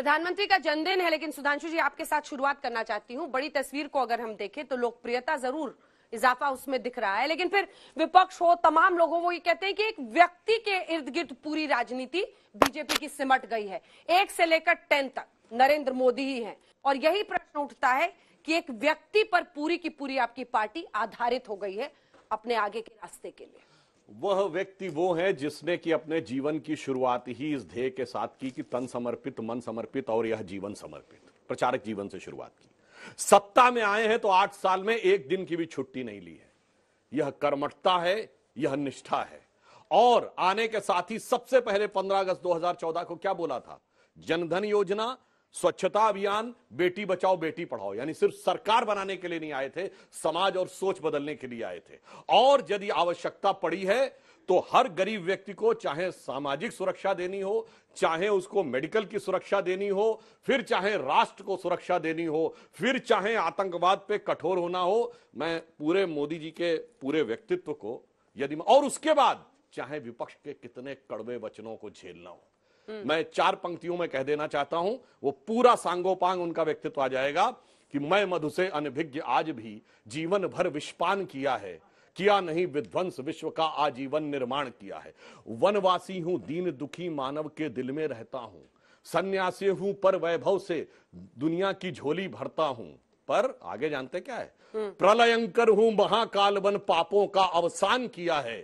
प्रधानमंत्री का जन्मदिन है लेकिन सुधांशु जी आपके साथ शुरुआत करना चाहती हूँ बड़ी तस्वीर को अगर हम देखें तो लोकप्रियता जरूर इजाफा उसमें दिख रहा है लेकिन फिर विपक्ष हो तमाम लोगों वो ये कहते हैं कि एक व्यक्ति के इर्द गिर्द पूरी राजनीति बीजेपी की सिमट गई है एक से लेकर टेन तक नरेंद्र मोदी ही है और यही प्रश्न उठता है कि एक व्यक्ति पर पूरी की पूरी आपकी पार्टी आधारित हो गई है अपने आगे के रास्ते के लिए वह व्यक्ति वो है जिसने कि अपने जीवन की शुरुआत ही इस ध्येय के साथ की कि तन समर्पित मन समर्पित और यह जीवन समर्पित प्रचारक जीवन से शुरुआत की सत्ता में आए हैं तो आठ साल में एक दिन की भी छुट्टी नहीं ली है यह कर्मठता है यह निष्ठा है और आने के साथ ही सबसे पहले 15 अगस्त 2014 को क्या बोला था जनधन योजना स्वच्छता अभियान बेटी बचाओ बेटी पढ़ाओ यानी सिर्फ सरकार बनाने के लिए नहीं आए थे समाज और सोच बदलने के लिए आए थे और यदि आवश्यकता पड़ी है तो हर गरीब व्यक्ति को चाहे सामाजिक सुरक्षा देनी हो चाहे उसको मेडिकल की सुरक्षा देनी हो फिर चाहे राष्ट्र को सुरक्षा देनी हो फिर चाहे आतंकवाद पे कठोर होना हो मैं पूरे मोदी जी के पूरे व्यक्तित्व को यदि और उसके बाद चाहे विपक्ष के कितने कड़वे वचनों को झेलना हो हम्म। मैं चार पंक्तियों में कह देना चाहता हूं वो पूरा सांगोपांग उनका व्यक्तित्व आ जाएगा कि मैं मधु से अनभिज्ञ आज भी जीवन भर विष्पान किया है किया नहीं विध्वंस विश्व का आजीवन निर्माण किया है वनवासी हूं दीन दुखी मानव के दिल में रहता हूं सन्यासी हूं पर वैभव से दुनिया की झोली भरता हूं पर आगे जानते क्या है हम्म। प्रलयंकर हूं महाकाल वन पापों का अवसान किया है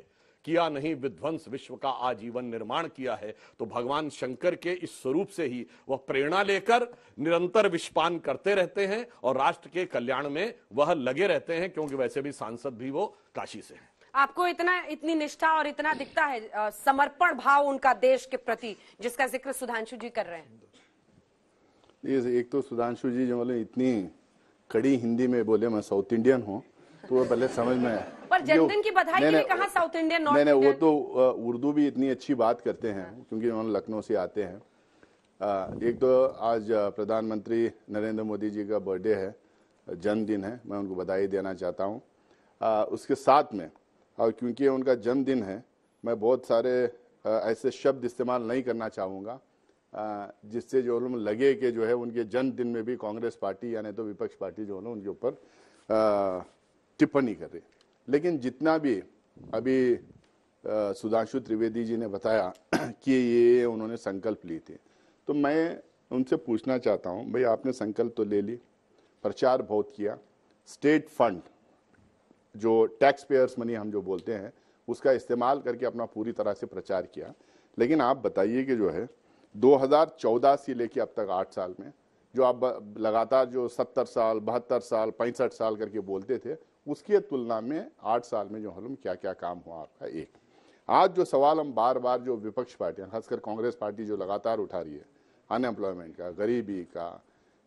किया नहीं विध्वंस विश्व का आजीवन निर्माण किया है तो भगवान शंकर के इस स्वरूप से ही वह प्रेरणा लेकर निरंतर विश्वपान करते रहते हैं और राष्ट्र के कल्याण में वह लगे रहते हैं क्योंकि वैसे भी सांसद भी वो काशी से हैं आपको इतना इतनी निष्ठा और इतना दिखता है आ, समर्पण भाव उनका देश के प्रति जिसका जिक्र सुधांशु जी कर रहे हैं एक तो सुधांशु जी जो बोले इतनी कड़ी हिंदी में बोले मैं साउथ इंडियन हूँ तो वो पहले समझ में पर जन्मदिन की बधाई के लिए कहा साउथ इंडियन नॉर्थ इंडियन वो तो उर्दू भी इतनी अच्छी बात करते हैं हाँ। क्योंकि उन्होंने लखनऊ से आते हैं एक तो आज प्रधानमंत्री नरेंद्र मोदी जी का बर्थडे है जन्मदिन है मैं उनको बधाई देना चाहता हूँ उसके साथ में और क्योंकि उनका जन्मदिन है मैं बहुत सारे ऐसे शब्द इस्तेमाल नहीं करना चाहूँगा जिससे जो लोग लगे कि जो है उनके जन्मदिन में भी कांग्रेस पार्टी यानी तो विपक्ष पार्टी जो है उनके ऊपर टिप्पणी कर रही है लेकिन जितना भी अभी सुधांशु त्रिवेदी जी ने बताया कि ये उन्होंने संकल्प लिए थे तो मैं उनसे पूछना चाहता हूँ भाई आपने संकल्प तो ले ली प्रचार बहुत किया स्टेट फंड जो टैक्स पेयर्स मनी हम जो बोलते हैं उसका इस्तेमाल करके अपना पूरी तरह से प्रचार किया लेकिन आप बताइए कि जो है 2014 से लेके अब तक आठ साल में जो आप लगातार जो सत्तर साल बहत्तर साल पैंसठ साल करके बोलते थे उसकी तुलना में आठ साल में जो मालूम क्या क्या काम हुआ आपका एक आज जो सवाल हम बार बार जो विपक्ष पार्टियां खासकर कांग्रेस पार्टी जो लगातार उठा रही है अनएम्प्लॉयमेंट का गरीबी का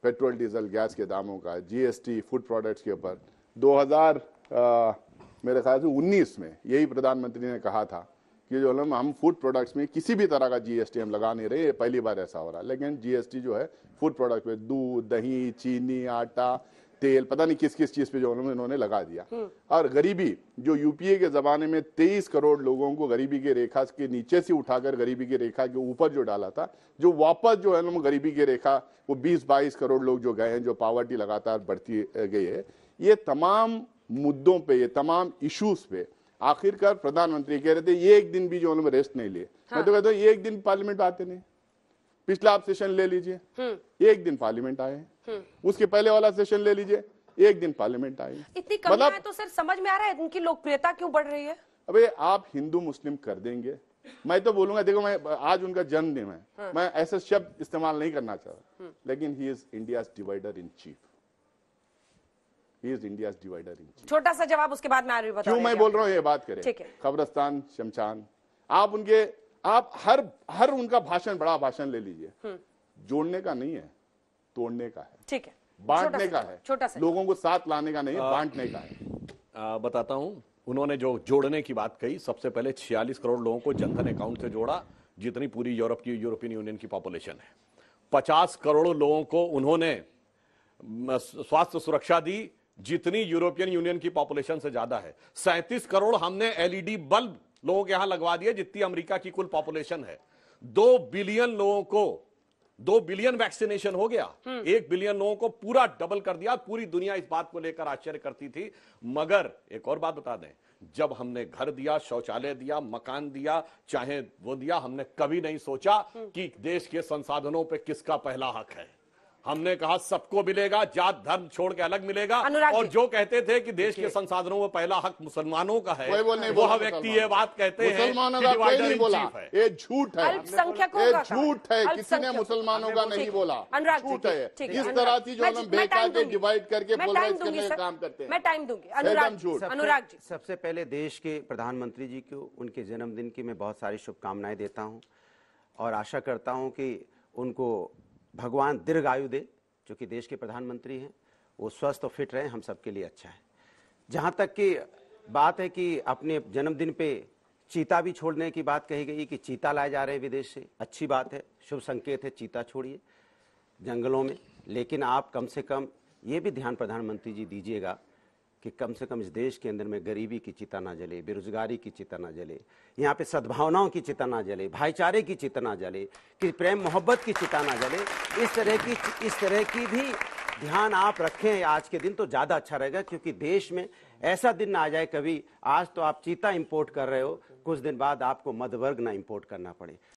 पेट्रोल डीजल गैस के दामों का जीएसटी फूड प्रोडक्ट्स के ऊपर 2000 मेरे ख्याल से 19 में यही प्रधानमंत्री ने कहा था कि जो हम हम फूड प्रोडक्ट्स में किसी भी तरह का जीएसटी हम लगा नहीं रहे पहली बार ऐसा हो रहा है लेकिन जीएसटी जो है फूड प्रोडक्ट में दूध दही चीनी आटा तेल पता नहीं किस किस चीज पे जो इन्होंने लगा दिया हम्म। और गरीबी जो यूपीए के जमाने में 23 करोड़ लोगों को गरीबी के रेखा के नीचे से उठाकर गरीबी की रेखा के ऊपर जो डाला था जो वापस जो है ना गरीबी के रेखा वो 20-22 करोड़ लोग जो गए हैं जो पावर्टी लगातार बढ़ती गई है ये तमाम मुद्दों पे ये तमाम इश्यूज पे आखिरकार प्रधानमंत्री कह रहे थे ये एक दिन भी जो उन्होंने रेस्ट नहीं लिए हाँ। मैं तो कहता हूँ ये एक दिन पार्लियामेंट आते नहीं पिछला आप सेशन ले लीजिए हम्म। एक दिन पार्लियामेंट आए हैं उसके पहले वाला सेशन ले लीजिए एक दिन पार्लियामेंट आए इतनी कम मतलब, तो सर समझ में आ रहा है उनकी लोकप्रियता क्यों बढ़ रही है अबे आप हिंदू मुस्लिम कर देंगे मैं तो बोलूंगा देखो मैं आज उनका जन्मदिन है हाँ। मैं ऐसे शब्द इस्तेमाल नहीं करना चाहता हाँ। लेकिन he is India divider in chief he is India divider in chief छोटा सा जवाब उसके बाद में बता क्यों मैं बोल रहा हूँ ये बात करें कब्रस्तान शमशान आप उनके आप हर हर उनका भाषण बड़ा भाषण ले लीजिए हाँ। जोड़ने का नहीं है तोड़ने का है ठीक है बांटने का है छोटा सा लोगों को साथ लाने का नहीं बांटने का है बताता हूँ उन्होंने जो जोड़ने की बात कही सबसे पहले 46 करोड़ लोगों को जनधन अकाउंट से जोड़ा जितनी पूरी यूरोप की यूरोपियन यूनियन की पॉपुलेशन है 50 करोड़ लोगों को उन्होंने स्वास्थ्य सुरक्षा दी जितनी यूरोपियन यूनियन की पॉपुलेशन से ज्यादा है 37 करोड़ हमने एलईडी बल्ब लोगों के यहां लगवा दिए जितनी अमरीका की कुल पॉपुलेशन है दो बिलियन लोगों को दो बिलियन वैक्सीनेशन हो गया हम्म। एक बिलियन लोगों को पूरा डबल कर दिया पूरी दुनिया इस बात को लेकर आश्चर्य करती थी मगर एक और बात बता दें जब हमने घर दिया शौचालय दिया मकान दिया चाहे वो दिया हमने कभी नहीं सोचा हम्म। कि देश के संसाधनों पे किसका पहला हक है हमने कहा सबको मिलेगा जात धर्म छोड़ के अलग मिलेगा और जो कहते थे कि देश के संसाधनों में पहला हक मुसलमानों का है वो, वो हम व्यक्ति ये बात कहते हैं नहीं बोला ये झूठ है ये झूठ है किसी ने मुसलमानों का नहीं बोला अनुराग झूठ है इस तरह की जो हम बेकार के डिवाइड करके काम करते हैं मैं टाइम दूंगी अनुराग अनुराग जी सबसे पहले देश के प्रधानमंत्री जी को उनके जन्मदिन की मैं बहुत सारी शुभकामनाएं देता हूँ और आशा करता हूँ कि उनको भगवान दीर्घ आयु दे जो कि देश के प्रधानमंत्री हैं वो स्वस्थ और फिट रहे हम सबके लिए अच्छा है जहाँ तक कि बात है कि अपने जन्मदिन पे चीता भी छोड़ने की बात कही गई कि चीता लाए जा रहे हैं विदेश से अच्छी बात है शुभ संकेत है चीता छोड़िए जंगलों में लेकिन आप कम से कम ये भी ध्यान प्रधानमंत्री जी दीजिएगा कि कम से कम इस देश के अंदर में गरीबी की चिता ना जले बेरोजगारी की चिता ना जले यहाँ पे सद्भावनाओं की चिता ना जले भाईचारे की चिता ना जले कि प्रेम मोहब्बत की चिता ना जले इस तरह की इस तरह की भी ध्यान आप रखें आज के दिन तो ज़्यादा अच्छा रहेगा क्योंकि देश में ऐसा दिन ना आ जाए कभी आज तो आप चीता इम्पोर्ट कर रहे हो कुछ दिन बाद आपको मध्य वर्ग ना इम्पोर्ट करना पड़े